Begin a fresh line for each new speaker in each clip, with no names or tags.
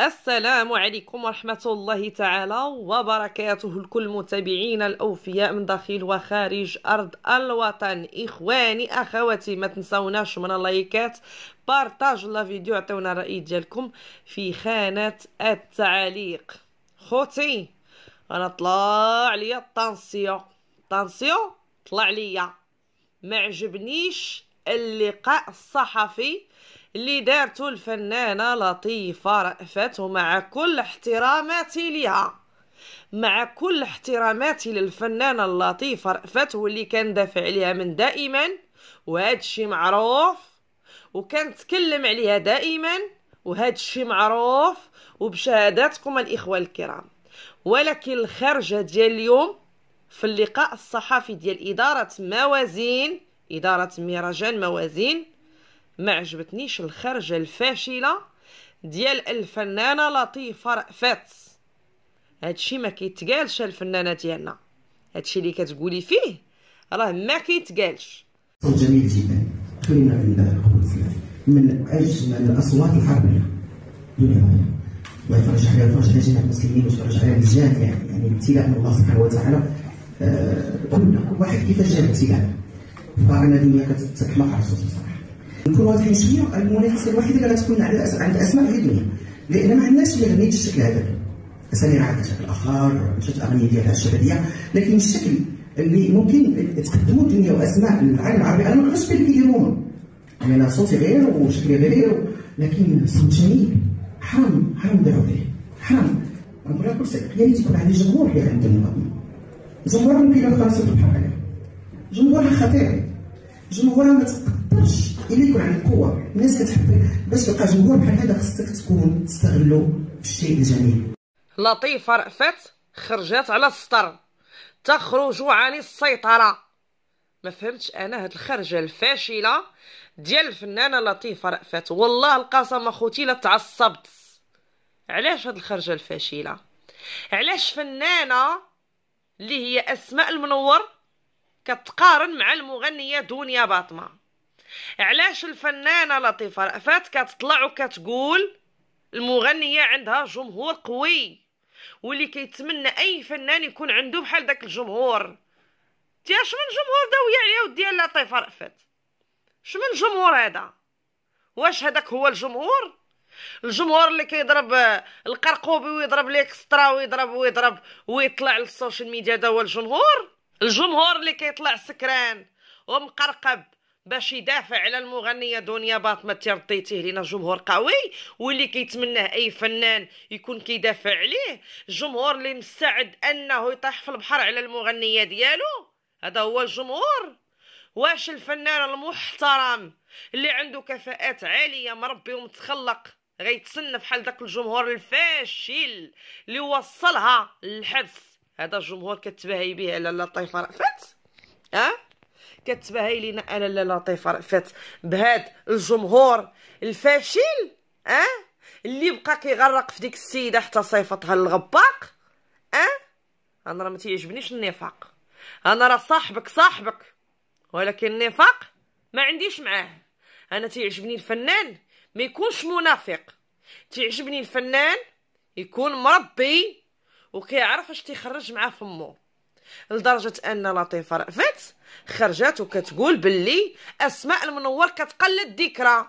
السلام عليكم ورحمة الله تعالى وبركاته الكل متابعين الأوفياء من داخل وخارج أرض الوطن إخواني أخواتي ما تنسوناش من اللايكات بارتاج لا فيديو عطيونا رأي ديالكم في خانة التعليق خوتي أنا طلع ليا الطنسيو الطنسيو طلع ليا ما عجبنيش اللقاء الصحفي اللي دارته الفنانة لطيفة رأفت مع كل احتراماتي ليها مع كل احتراماتي للفنانة اللطيفة رأفت واللي كندافع عليها من دائما وهذا الشيء معروف تكلم عليها دائما وهذا الشيء معروف وبشهاداتكم الإخوة الكرام ولكن الخرجة ديال اليوم في اللقاء الصحفي ديال إدارة موازين إدارة مهرجان موازين ما عجبتنيش الخرجة الفاشلة ديال الفنانة لطيفة رأفت هادشي ما كيتقالش الفنانة ديالنا هادشي اللي كتقولي فيه راه ما كيتقالش
جميل جدا كلنا بالله من اجمل الاصوات العربيه بالعربيه الله يفرج عليها ويفرج على جميع المسلمين ويفرج على الجامع يعني ابتلاء من الله سبحانه وتعالى آه كلنا كل واحد كيفاش جاب ابتلاء فانا الدنيا كتحماق على الصوت بصراحه الكروات شويه المنافسه الوحيده اللي غتكون على أس... عند اسماء في الدنيا لان ما عندناش اللي غنيت الشكل هذا اسامي راه شكل اخر مشات الاغنيه ديالها الشبابيه لكن الشكل اللي ممكن تقدموا الدنيا واسماء العالم العربي انا ما نقدرش بلدي اليوم يعني انا صوتي غير وشكلي غير لكن صوت جميل حرام حرام نضيعوا فيه حرام عمرها كل سنه يعني تكون عندي جمهور اللي عندهم المغني جمهور ممكن يلقى راسه في الحقيقه جمهورها خطير جمهورها ما تقدرش الا يكون عندك قوه الناس كتحبك باش تلقى جمهور بحال هذا خصك تكون تستغلو بالشيء الجميل
لطيفه رأفت خرجت على السطر تخرج عن السيطره ما فهمتش انا هاد الخرجه الفاشله ديال الفنانه لطيفه رأفت والله القسم اخوتي لا تعصبت علاش هاد الخرجه الفاشله علاش فنانه اللي هي اسماء المنور كتقارن مع المغنيه دنيا باطمه علاش الفنانه لطيفه رأفت كتطلع وكتقول المغنيه عندها جمهور قوي واللي كيتمنى اي فنان يكون عنده بحال داك الجمهور تيا شمن جمهور داوي عليا ودي لطيفه رأفت شمن جمهور هذا واش هذاك هو الجمهور الجمهور اللي كيضرب القرقوبي ويضرب ليكسترا ويضرب ويضرب ويطلع للسوشيال ميديا دا هو الجمهور الجمهور اللي كيطلع سكران ومقرقب باش يدافع على المغنيه دنيا باطمه ترضيتيه لينا جمهور قوي واللي كيتمناه اي فنان يكون كيدافع عليه الجمهور اللي مستعد انه يطيح في البحر على المغنيه ديالو هذا هو الجمهور واش الفنان المحترم اللي عنده كفاءات عاليه مربي ومتخلق غيتسنى بحال داك الجمهور الفاشل اللي وصلها للحبس هذا الجمهور كتباهي به على لا طيفه رأفت ها أه؟ كتبها لينا انا لا لطيفه رفات بهاد الجمهور الفاشل اه اللي بقى كيغرق في ديك السيده حتى صيفطها للغباق اه انا راه ما تيعجبنيش النفاق انا راه صاحبك صاحبك ولكن النفاق ما عنديش معاه انا تيعجبني الفنان ما يكونش منافق تيعجبني الفنان يكون مربي وكيعرف اش تيخرج معاه فمو لدرجه ان لطيفه رفات خرجات وكتقول باللي اسماء المنور كتقلد ذكرى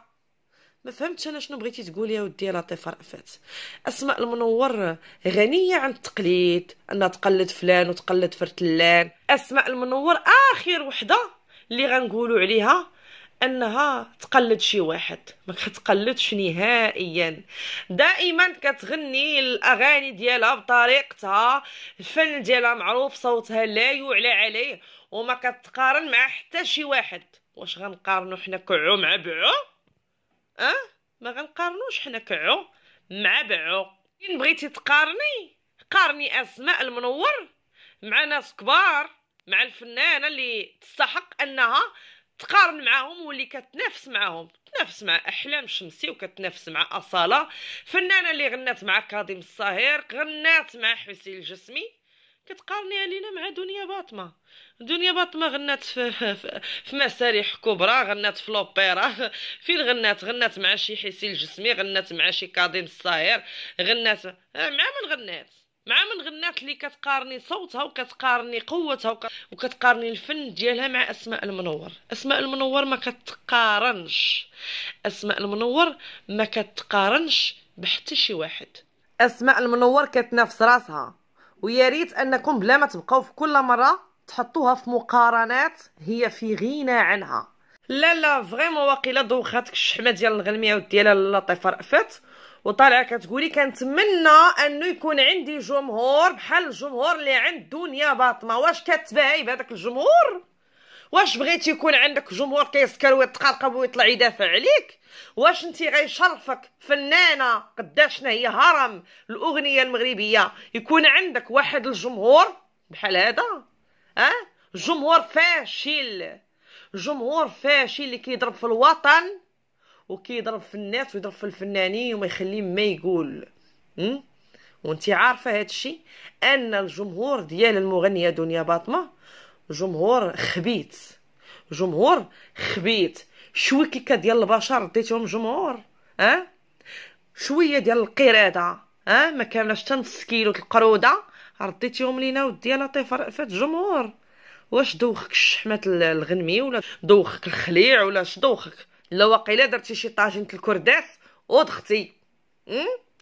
ما فهمتش انا شنو بغيتي تقولي يا ودي لطيفه رأفت اسماء المنور غنيه عن التقليد انها تقلد فلان وتقلد فرتلان اسماء المنور اخر وحده اللي غنقولوا عليها انها تقلد شي واحد ما كتقلدش نهائيا دائما كتغني الاغاني ديالها بطريقتها الفن ديالها معروف صوتها لا يعلى عليه وما كتقارن مع حتى شي واحد واش غنقارنوا حنا كعو مع بعو اه ما غنقارنوش حنا كعو مع بعو كين بغيتي تقارني قارني اسماء المنور مع ناس كبار مع الفنانه اللي تستحق انها تقارن معاهم واللي كتنافس معاهم تنافس مع احلام شمسي وكتنافس مع اصاله فنانه اللي غنات مع كاظم الصاهر غنات مع حسين الجسمي كتقارني علينا مع دنيا باطمه دنيا باطمه غنات في, في, في مسارح كبرى غنات في لوبيرا فين غنات غنات مع شي حسين الجسمي غنات مع شي كاظم الصاير غنات مع من غنات مع من غنات اللي كتقارني صوتها وكتقارني قوتها وكتقارني الفن ديالها مع اسماء المنور اسماء المنور ما كتقارنش اسماء المنور ما كتقارنش بحتى شي واحد اسماء المنور كتنافس راسها ويا ريت انكم بلا ما تبقاو في كل مره تحطوها في مقارنات هي في غنى عنها لا لا فريمون واقيلا دوخاتك الشحمه ديال الغلميه وديال اللطيفه رأفت وطالعه كتقولي كنتمنى انه يكون عندي جمهور بحال الجمهور اللي عند دنيا باطمه واش كتباهي بهذاك الجمهور واش بغيتي يكون عندك جمهور كيسكر ويتقرقب ويطلع يدافع عليك واش انتي غيشرفك فنانه قداش هي هرم الاغنيه المغربيه يكون عندك واحد الجمهور بحال هذا أه؟ جمهور فاشل جمهور فاشل اللي كيضرب في الوطن وكيضرب في الناس ويضرب في الفنانين وما يخليه ما يقول م? وانتي عارفه هادشي ان الجمهور ديال المغنيه دنيا باطمه جمهور خبيت جمهور شوي شويكيكه ديال البشر ديتهم جمهور اه شويه ديال القراده اه ما كاملاش حتى نص كيلو القروده رديتيهم لينا ودي لطيفه فات جمهور واش دوخك الشحمات الغنمي ولا دوخك الخليع ولا اش دوخك لا واقيلا درتي شي طاجينه الكرداس ودختي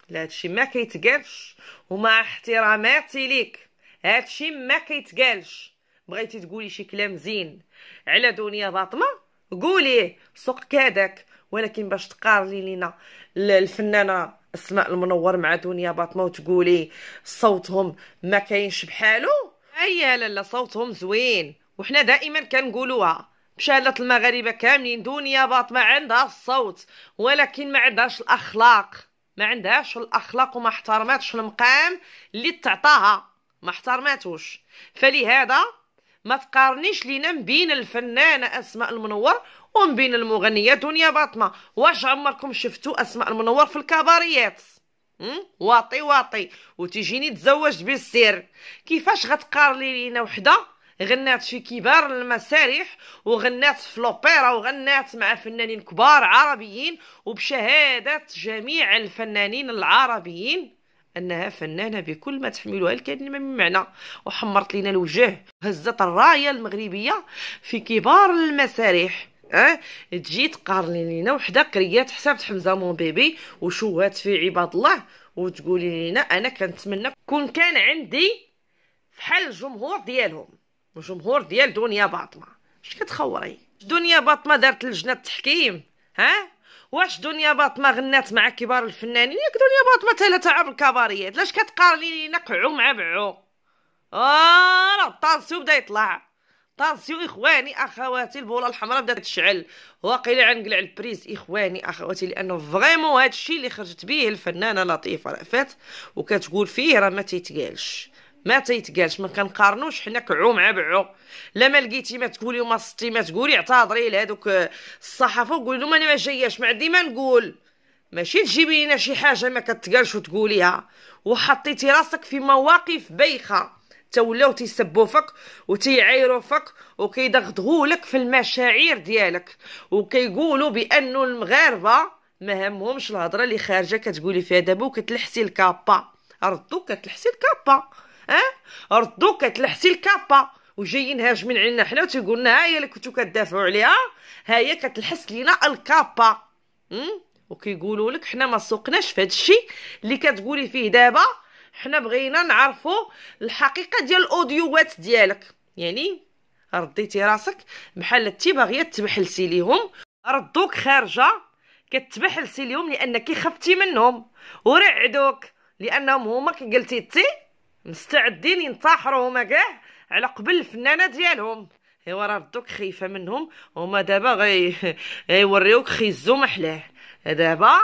لا هادشي ما كيتقالش ومع احتراماتي ليك هادشي ما كيتقالش بغيتي تقولي شي كلام زين على دنيا باطمه قوليه سوق كادك ولكن باش تقارني لينا الفنانه اسماء المنور مع دنيا باطمه وتقولي صوتهم ما كاينش بحالو اي لا صوتهم زوين وحنا دائما كنقولوها بشالة المغاربه كاملين دنيا باطمه عندها الصوت ولكن ما عندهاش الاخلاق ما عندهاش الاخلاق وما احترماتش المقام اللي تعطاها ما احترماتوش فلهذا ما تقارنيش لينا بين الفنانه اسماء المنور ومن بين المغنيه دنيا باطمه واش عمركم شفتوا اسماء المنور في الكباريات واطي واطي وتجيني تزوجت بالسر كيفاش غتقارني لينا وحده غنات في كبار المسارح وغنات في لوبيرا وغنات مع فنانين كبار عربيين وبشهادة جميع الفنانين العربيين انها فنانه بكل ما تحملها الكلمه من معنى وحمرت لنا الوجه هزت الرايه المغربيه في كبار المسارح اه تجي تقارني لينا وحده كريات حسابت حمزه مون بيبي وشوهات في عباد الله وتقولي لينا انا كنتمنى كون كان عندي فحال الجمهور ديالهم الجمهور ديال دنيا باطمه اش كتخوري دنيا باطمه دارت لجنه التحكيم ها واش دنيا ما غنات مع كبار الفنانين ياك دنيا ما تالا تاع الكباريات لاش كتقارني لينا قعو مع بعو اه راه الطانسيو بدا يطلع طانسيو اخواني اخواتي البوله الحمراء بدات تشعل واقيلا عنقلع البريز اخواني اخواتي لانه فريمون هادشي اللي خرجت به الفنانه لطيفه رأفت وكتقول فيه راه ما تيتقالش ما تيتقالش ما كنقارنوش حنا كعو مع بعو لا ما لقيتي ما تقولي وما صتي ما تقولي اعتذري لهذوك آه، الصحافه وقولي لهم انا ما جاياش ما عندي ما نقول ماشي تجيبي لنا شي حاجه ما كتقالش وتقوليها وحطيتي راسك في مواقف بايخه تولاو تيسبوا فيك وتيعايروا فيك وكيدغدغوا لك في المشاعر ديالك وكيقولوا بانه المغاربه ما همهمش الهضره اللي خارجه كتقولي فيها دابا وكتلحسي الكابا ردوك كتلحسي الكابا اه ردوك كتلحسي الكابا وجايين هاجمين علينا حنا وتيقول لنا ها هي اللي كنتو كدافعوا عليها ها هي كتلحس لينا الكابا وكيقولوا لك حنا ما سوقناش في هذا الشيء اللي كتقولي فيه دابا حنا بغينا نعرفوا الحقيقه ديال الاوديوات ديالك يعني رديتي راسك بحال انت باغيه تبحلسي ليهم ردوك خارجه كتبحلسي ليهم لانك خفتي منهم ورعدوك لانهم هما كي قلتي تي مستعدين ينتحروا هما كاع على قبل الفنانه ديالهم ايوا راه دوك خايفه منهم هما دابا غي غيوريوك خيزو محلاه دابا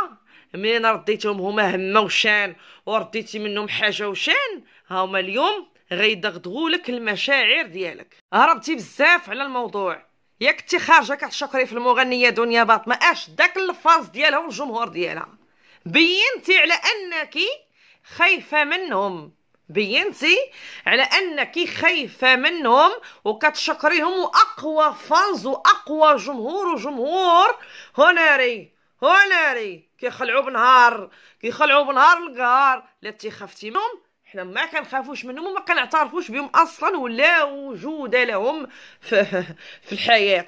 منين رديتهم هما هما وشان ورديتي منهم حاجه وشان ها هما اليوم غيدغدغوا لك المشاعر ديالك هربتي بزاف على الموضوع ياك انت خارجه كتشكري في المغنيه دنيا باطمه اش داك الفاز ديالها والجمهور ديالها بينتي على انك خايفه منهم بينتي على انك خايفه منهم وكتشكريهم واقوى فانز واقوى جمهور وجمهور هناري هناري كيخلعوا بنهار كيخلعوا بنهار القهار لا خفتي منهم حنا ما كنخافوش منهم وما كنعترفوش بهم اصلا ولا وجود لهم في, في الحياه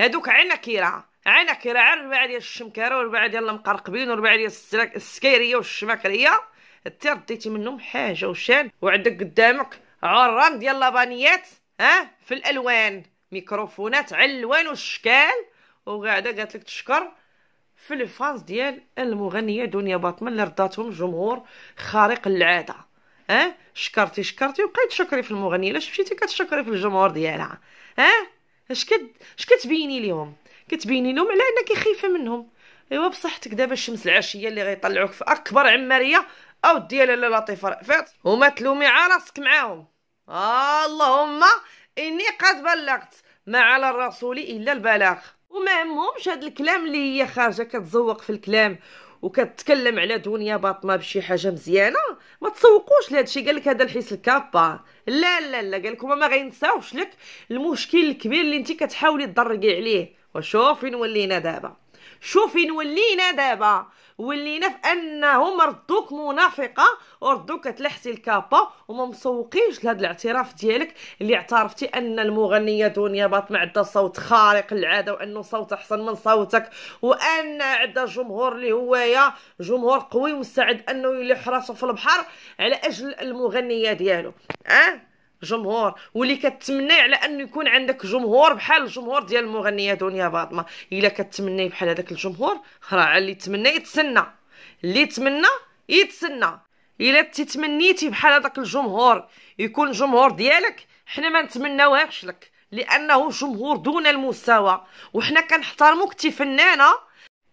هادوك عنكره عنكره على ربعه ديال الشمكاره وربعه ديال المقرقبين وربعه ديال السكيريه والشماكريه انت رديتي منهم حاجه وشان وعندك قدامك عران ديال لابانيات ها في الالوان ميكروفونات على الالوان والشكال وقاعده قالت لك تشكر في الفاز ديال المغنيه دنيا باطمه اللي رضاتهم جمهور خارق العاده ها أه؟ شكرتي شكرتي وبقيت شكري في المغنيه لاش مشيتي كتشكري في الجمهور ديالها ها أه؟ اش كت اش كتبيني ليهم كتبيني لهم على انك خايفه منهم ايوا بصحتك دابا الشمس العشيه اللي غيطلعوك في اكبر عماريه او ديال لا لطيفه رأفت وما تلومي على راسك معاهم اللهم اني قد بلغت ما على الرسول الا البلاغ وما همهمش هاد الكلام اللي هي خارجه كتزوق في الكلام وكتكلم على دنيا باطنه بشي حاجه مزيانه ما تسوقوش لهذا الشيء قال لك هذا الحيس الكابا لا لا لا قال لكم ما غينساوش لك المشكل الكبير اللي انت كتحاولي تضرقي عليه وشوفي نولينا دابا شوفي نولينا دابا ولينا في انهم ردوك منافقه وردوك تلحسي الكابا وما مسوقيش لهذا الاعتراف ديالك اللي اعترفتي ان المغنيه دنيا باطمه عندها صوت خارق العاده وانه صوت احسن من صوتك وان عندها جمهور اللي هوايا جمهور قوي مستعد انه يلح راسو في البحر على اجل المغنيه ديالو اه جمهور واللي كتمني على انه يكون عندك جمهور بحال الجمهور ديال المغنيه دنيا فاطمه الا كتمني بحال هذاك الجمهور راه اللي تمنى يتسنى اللي يتمنى يتسنى الا تتمنيتي بحال هذاك الجمهور يكون جمهور ديالك حنا ما نتمناوهاش لك لانه جمهور دون المستوى وحنا كنحترموك تي فنانه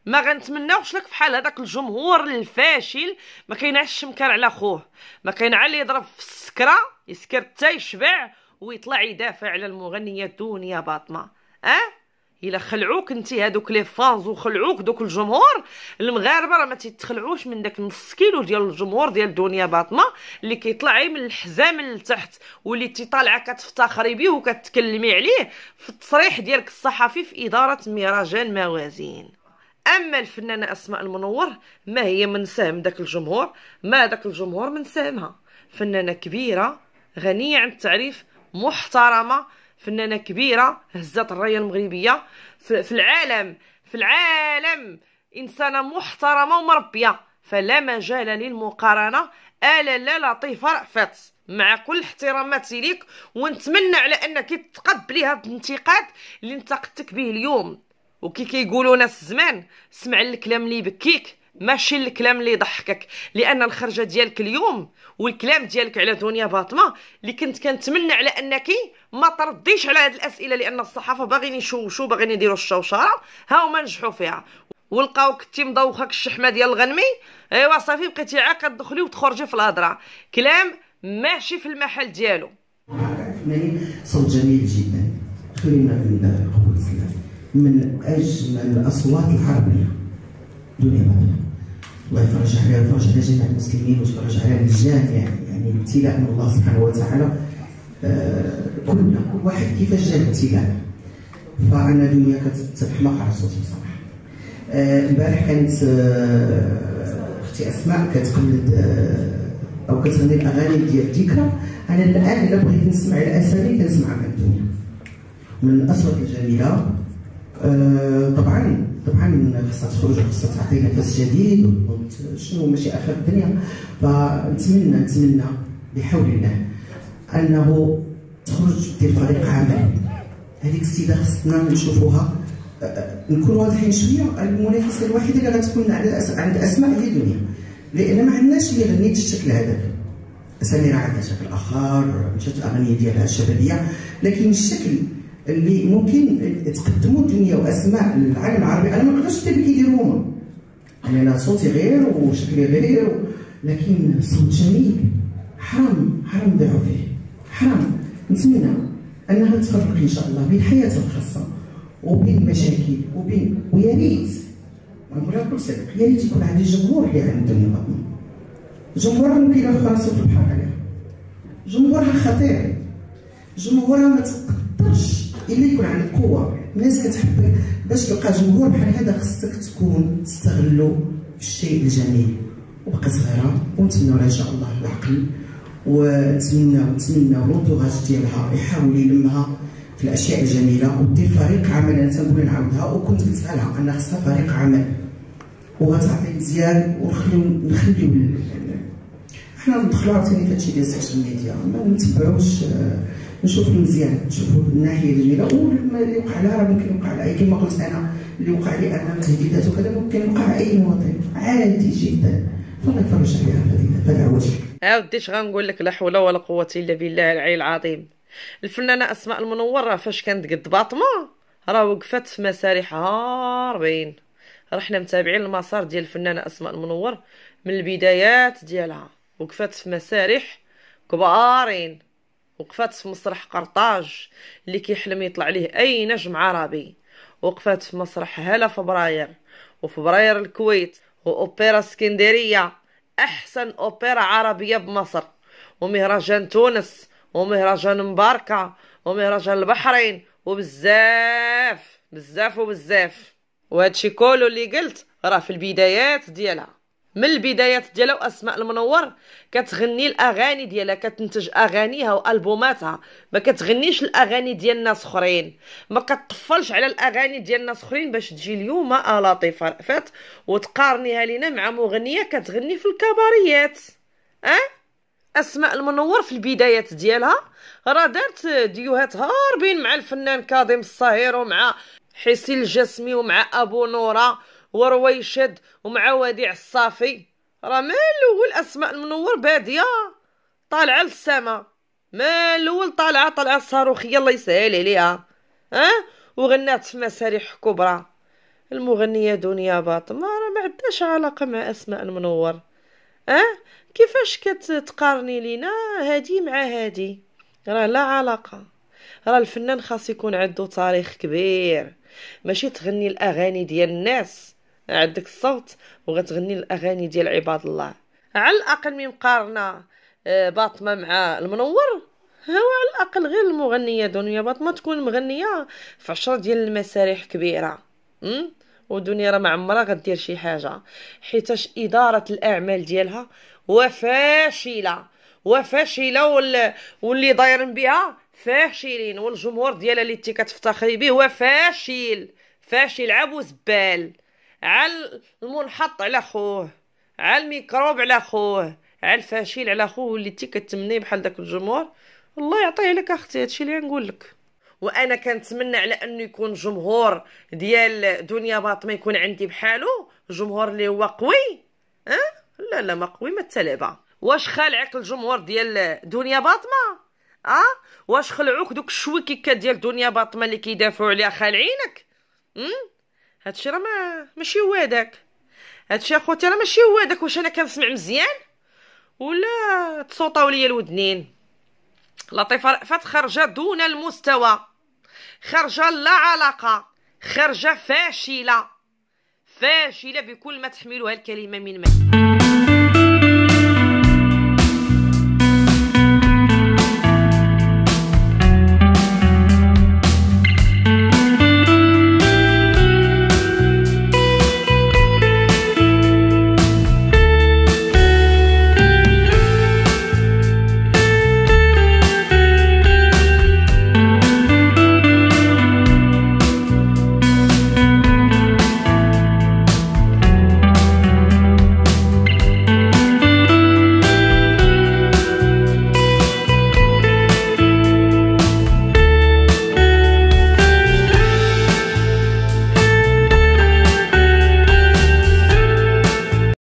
ما غنتمناوش لك بحال هذاك الجمهور الفاشل ما كاينعش شمكان على خوه ما كاين على يضرب في السكره يسكر حتى يشبع ويطلع يدافع على المغنيه دنيا باطمه اه الا خلعوك انت هادوك لي فانز وخلعوك دوك الجمهور المغاربه راه ما تيتخلعوش من داك نص كيلو ديال الجمهور ديال دنيا باطمه اللي كيطلع من الحزام لتحت واللي تيطالعه كتفتخري بيه وكتكلمي عليه في التصريح ديالك الصحفي في اداره مهرجان موازين اما الفنانه اسماء المنور ما هي من سهم داك الجمهور ما داك الجمهور من سهمها فنانه كبيره غنيه عن التعريف محترمه فنانه كبيره هزات الرايه المغربيه في العالم في العالم انسانه محترمه ومربيه فلا مجال للمقارنه الا لا لطيفه رأفت مع كل احتراماتي ليك ونتمنى على انك تقبلي هذا الانتقاد اللي انتقدتك به اليوم وكي كيقولوا ناس زمان سمع الكلام اللي يبكيك ماشي الكلام اللي يضحكك لان الخرجه ديالك اليوم والكلام ديالك على دنيا باطمه اللي كنت كنتمنى على انك ما ترديش على هذه الاسئله لان الصحافه باغيين يشوشوا باغيين يديروا الشوشره ها هما نجحوا فيها ولقاوك كنتي مضوخك الشحمه ديال الغنمي ايوا صافي بقيتي عا كتدخلي وتخرجي في الهضره كلام ماشي في المحل ديالو
صوت جميل جدا كلمه من اجل الاصوات العربيه دنيا بعدها الله يفرج عليها ويفرج على جميع المسلمين ويفرج على الجامع يعني ابتلاء من الله سبحانه وتعالى آه كلنا كل واحد كيفاش جاب ابتلاء فانا دنيا كتتحمق على صوتي بصراحه البارح آه كانت آه اختي اسماء كتقلد آه، او كتغني الاغاني ديال ذكرى انا الان الا بغيت نسمع الاسامي كنسمعها من الدنيا من الاصوات الجميله آه، طبعا طبعا خصها تخرج وخاصها تعطي نفس جديد شنو ماشي اخر الدنيا فنتمنى نتمنى بحول الله انه تخرج دير فريق عمل هذيك السيده خصنا نشوفوها آه، آه، نكون واضحين شويه المنافسه الوحيده اللي غتكون على عند اسماء هي الدنيا لان ما عندناش اللي غنيت الشكل هذاك سميره عندها شكل اخر مشات الاغنيه ديالها الشبابيه لكن الشكل اللي ممكن تقدموا الدنيا واسماء للعالم العربي انا ما نقدرش حتى كيديروهم انا صوتي غير وشكلي غير لكن صوت جميل حرام حرام نضيعوا فيه حرام نتمنى انها تفرق ان شاء الله بين الحياه الخاصه وبين المشاكل وبين ويا ريت نقولها بكل صدق يا ريت يكون عندي جمهور اللي عندهم النظام جمهورها ممكن ياخذ راسو في البحر عليها جمهورها خطير جمهورها ما تقدرش الا يكون عندك قوه الناس كتحبك باش تلقى جمهور بحال هذا خصك تكون تستغلو الشيء الجميل وبقى صغيره ونتمنوا ان شاء الله العقل ونتمنى ونتمنى لونتوغاج ديالها يحاول يلمها في الاشياء الجميله ودير فريق عمل انا تنقول نعاودها وكنت قلتها لها ان خصها فريق عمل وغتعطي مزيان ونخليو نخليو حنا ندخلو عاوتاني في هادشي ديال السوشيال ميديا ما نتبعوش نشوفه مزيان نشوفه الناحيه الجميله واللي وقع لها راه ممكن يوقع لها كما قلت انا اللي وقع لي امام تهديدات وكذا ممكن يوقع اي مواطن عادي جدا فما نتفرج
عليها فلا وجه عاودي اش غنقول لك لا حول ولا قوه الا بالله العلي العظيم الفنانه اسماء المنور راه فاش كانت قد باطمه راه وقفت في مسارح هاربين راه حنا متابعين المسار ديال الفنانه اسماء المنور من البدايات ديالها وقفت في مسارح كبارين وقفات في مسرح قرطاج اللي كيحلم يطلع ليه اي نجم عربي وقفات في مسرح هلا فبراير وفبراير الكويت واوبرا اسكندريه احسن اوبرا عربيه بمصر ومهرجان تونس ومهرجان مباركه ومهرجان البحرين وبزاف بزاف وبزاف وهادشي كله اللي قلت راه في البدايات ديالها من البدايات ديالها واسماء المنور كتغني الاغاني ديالها كتنتج اغانيها والبوماتها ما كتغنيش الاغاني ديال ناس اخرين ما كتطفلش على الاغاني ديال ناس اخرين باش تجي اليوم لطيفه فات وتقارنيها لينا مع مغنيه كتغني في الكباريات أه؟ اسماء المنور في البدايات ديالها راه دارت ديوهات هاربين مع الفنان كاظم الصهير ومع حسين الجسمي ومع ابو نوره ورويشد ومع وديع الصافي راه من الاول اسماء المنور باديه طالعه للسماء من الاول طالعه طالعه الصاروخيه الله يسهل عليها ها وغنات في مسارح كبرى المغنيه دنيا باطمه راه ما عندهاش علاقه مع اسماء المنور اه كيفاش كتقارني لينا هادي مع هادي راه لا علاقه راه الفنان خاص يكون عنده تاريخ كبير ماشي تغني الاغاني ديال الناس عندك الصوت وغتغني الاغاني ديال عباد الله على الاقل من قارنا آه، باطمه مع المنور هو على الاقل غير المغنيه دنيا باطمه تكون مغنيه في عشرة ديال المسارح كبيره م? ودنيا راه ما عمرها غدير شي حاجه حيتاش اداره الاعمال ديالها وفاشله وفاشله وال... واللي دايرين بها فاشلين والجمهور ديالها اللي تي كتفتخري به هو فاشل فاشل عبو زبال على المنحط على خوه على الميكروب على خوه على الفاشل على خوه اللي تي كتمني بحال داك الجمهور الله يعطيه لك اختي هادشي اللي نقول لك وانا كنتمنى على انه يكون جمهور ديال دنيا باطمه يكون عندي بحالو جمهور اللي هو قوي ها أه؟ لا لا ما قوي ما تلعبه واش خالعك الجمهور ديال دنيا باطمه اه واش خلعوك دوك الشويكيكات ديال دنيا باطمه اللي كيدافعوا عليها خالعينك امم هادشي راه ما ماشي هو هداك هادشي اخوتي راه ماشي هو هداك واش انا كنسمع مزيان ولا تصوطاو ليا الودنين لطيفه رأفت خرجه دون المستوى خرجه لا علاقه خرجه فاشله فاشله بكل ما تحملها الكلمه من معنى